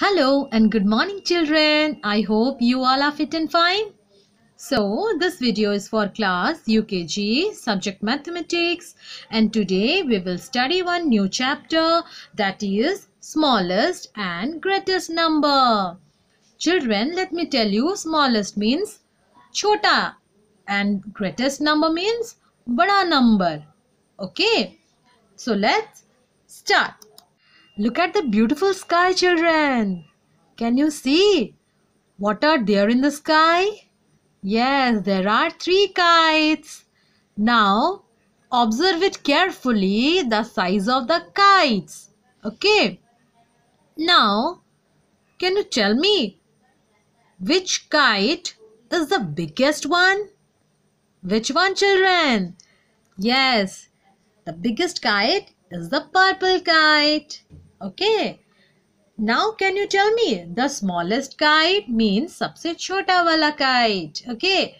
Hello and good morning children. I hope you all are fit and fine. So this video is for class UKG subject mathematics and today we will study one new chapter that is smallest and greatest number. Children let me tell you smallest means chota and greatest number means bada number. Okay. So let's start. Look at the beautiful sky, children. Can you see? What are there in the sky? Yes, there are three kites. Now, observe it carefully the size of the kites. Okay. Now, can you tell me which kite is the biggest one? Which one, children? Yes, the biggest kite is the purple kite. Okay. Now can you tell me the smallest kite means सबसे छोटा वाला kite. Okay.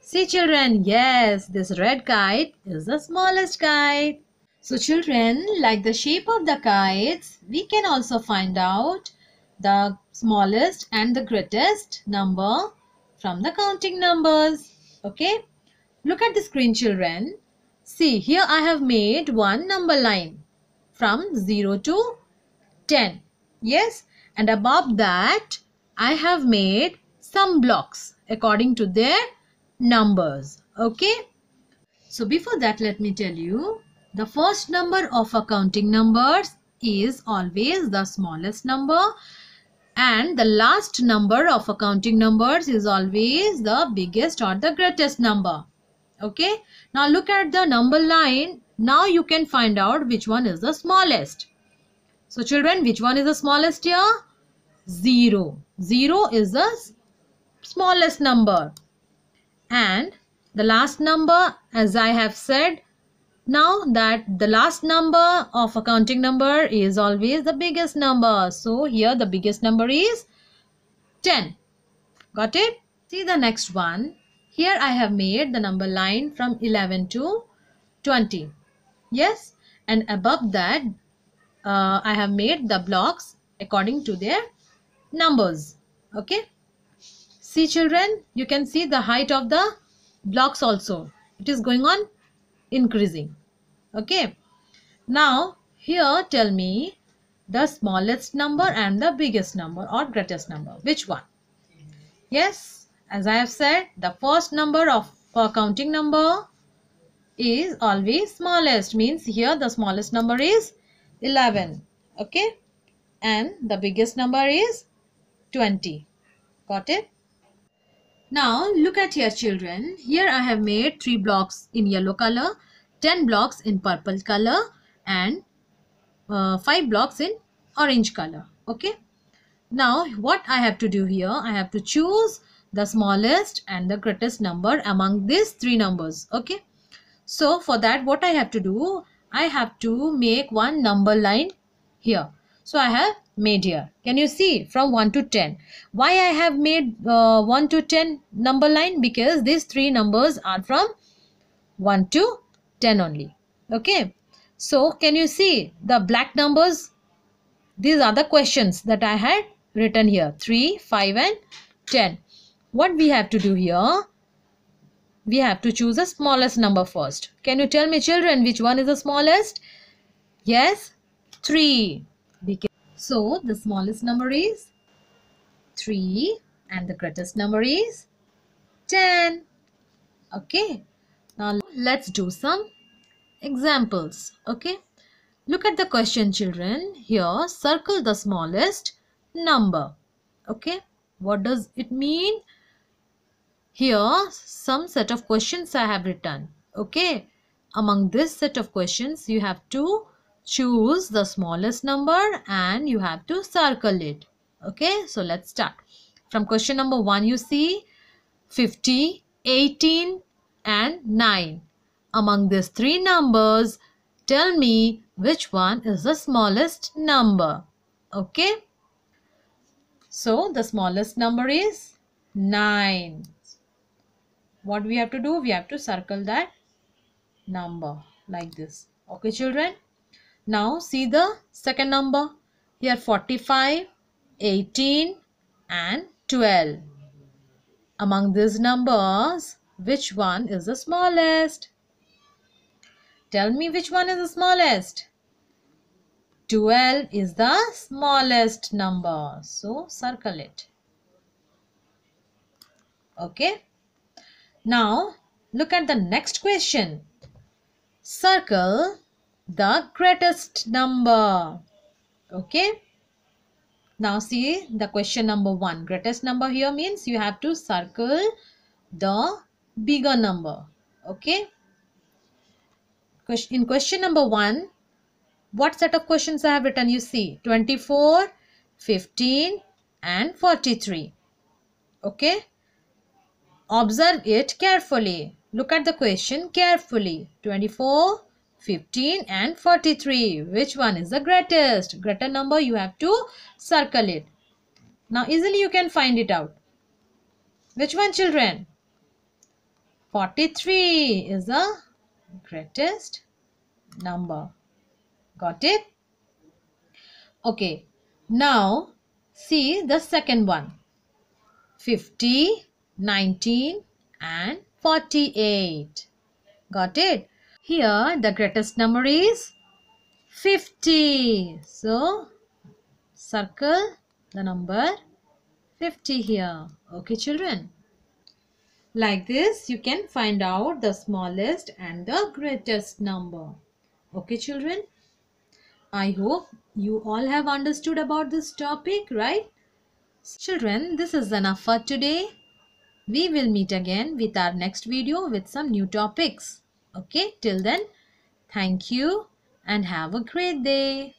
See children, yes, this red kite is the smallest kite. So children, like the shape of the kites, we can also find out the smallest and the greatest number from the counting numbers. Okay. Look at the screen children. See, here I have made one number line from 0 to 10 yes and above that I have made some blocks according to their numbers okay so before that let me tell you the first number of accounting numbers is always the smallest number and the last number of accounting numbers is always the biggest or the greatest number okay now look at the number line now you can find out which one is the smallest so children, which one is the smallest here? 0. 0 is the smallest number. And the last number, as I have said, now that the last number of a counting number is always the biggest number. So here the biggest number is 10. Got it? See the next one. Here I have made the number line from 11 to 20. Yes? And above that uh, I have made the blocks according to their numbers. Okay. See children, you can see the height of the blocks also. It is going on increasing. Okay. Now here tell me the smallest number and the biggest number or greatest number. Which one? Yes. As I have said, the first number of for counting number is always smallest means here the smallest number is 11 okay and the biggest number is 20 got it now look at here children here i have made three blocks in yellow color 10 blocks in purple color and uh, five blocks in orange color okay now what i have to do here i have to choose the smallest and the greatest number among these three numbers okay so for that what i have to do I have to make one number line here. So I have made here. Can you see from 1 to 10? Why I have made uh, 1 to 10 number line? Because these three numbers are from 1 to 10 only. Okay. So can you see the black numbers? These are the questions that I had written here. 3, 5 and 10. What we have to do here? We have to choose the smallest number first. Can you tell me children which one is the smallest? Yes, 3. So the smallest number is 3 and the greatest number is 10. Okay. Now let's do some examples. Okay. Look at the question children. Here circle the smallest number. Okay. What does it mean? Here some set of questions I have written. Okay. Among this set of questions you have to choose the smallest number and you have to circle it. Okay. So let's start. From question number 1 you see 50, 18 and 9. Among these three numbers tell me which one is the smallest number. Okay. So the smallest number is 9 what we have to do we have to circle that number like this okay children now see the second number here 45 18 and 12 among these numbers which one is the smallest tell me which one is the smallest 12 is the smallest number so circle it okay now look at the next question. Circle the greatest number. Okay. Now see the question number 1. Greatest number here means you have to circle the bigger number. Okay. In question number 1, what set of questions I have written you see 24, 15 and 43. Okay. Observe it carefully. Look at the question carefully. 24, 15 and 43. Which one is the greatest? Greater number you have to circle it. Now easily you can find it out. Which one children? 43 is the greatest number. Got it? Okay. Now see the second one. 50 19 and 48. Got it? Here the greatest number is 50. So circle the number 50 here. Okay children. Like this you can find out the smallest and the greatest number. Okay children. I hope you all have understood about this topic right. Children this is enough for today. We will meet again with our next video with some new topics. Okay, till then, thank you and have a great day.